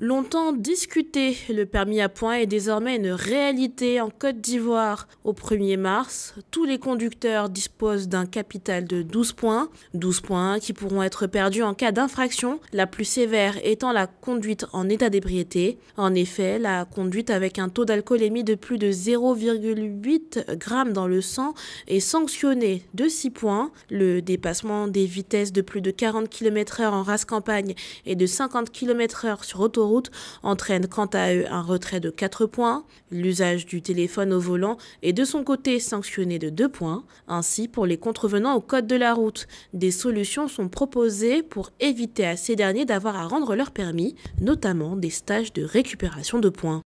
Longtemps discuté, le permis à points est désormais une réalité en Côte d'Ivoire. Au 1er mars, tous les conducteurs disposent d'un capital de 12 points, 12 points qui pourront être perdus en cas d'infraction, la plus sévère étant la conduite en état d'ébriété. En effet, la conduite avec un taux d'alcoolémie de plus de 0,8 g dans le sang est sanctionnée de 6 points. Le dépassement des vitesses de plus de 40 km/h en race campagne et de 50 km/h sur autoroute route entraîne quant à eux un retrait de 4 points, l'usage du téléphone au volant est de son côté sanctionné de 2 points. Ainsi, pour les contrevenants au code de la route, des solutions sont proposées pour éviter à ces derniers d'avoir à rendre leur permis, notamment des stages de récupération de points.